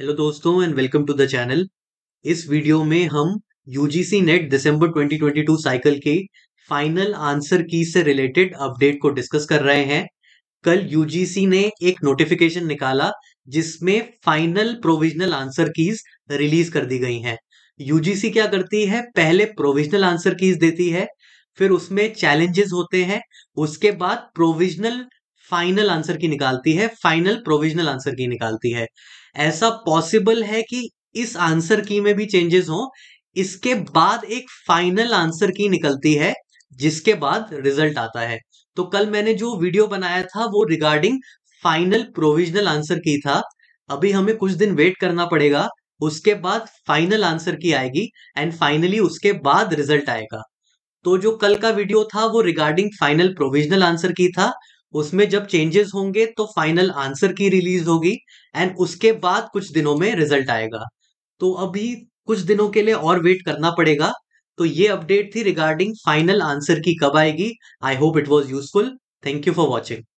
hello दोस्तों and welcome to the channel इस video में हम यूजीसी नेट दिसंबर 2022 साइकिल के फाइनल आंसर की से रिलेटेड अपडेट को डिस्कस कर रहे हैं कल यूजीसी ने एक नोटिफिकेशन निकाला जिसमें final provisional answer keys release कर दी गई हैं यूजीसी क्या करती है पहले प्रोविजनल आंसर कीज देती है फिर उसमें चैलेंजेस होते हैं उसके बाद प्रोविजनल फाइनल आंसर की निकालती है फाइनल प्रोविजनल आंसर की निकालती है ऐसा पॉसिबल है कि इस आंसर की में भी चेंजेस हो इसके बाद एक फाइनल आंसर की निकलती है जिसके बाद रिजल्ट आता है तो कल मैंने जो वीडियो बनाया था वो रिगार्डिंग फाइनल प्रोविजनल आंसर की था अभी हमें कुछ दिन वेट करना पड़ेगा उसके बाद फाइनल आंसर की आएगी एंड फाइनली उसके बाद रिजल्ट आएगा तो जो कल का वीडियो था वो रिगार्डिंग फाइनल प्रोविजनल आंसर की था उसमें जब चेंजेस होंगे तो फाइनल आंसर की रिलीज होगी एंड उसके बाद कुछ दिनों में रिजल्ट आएगा तो अभी कुछ दिनों के लिए और वेट करना पड़ेगा तो ये अपडेट थी रिगार्डिंग फाइनल आंसर की कब आएगी I hope it was useful thank you for watching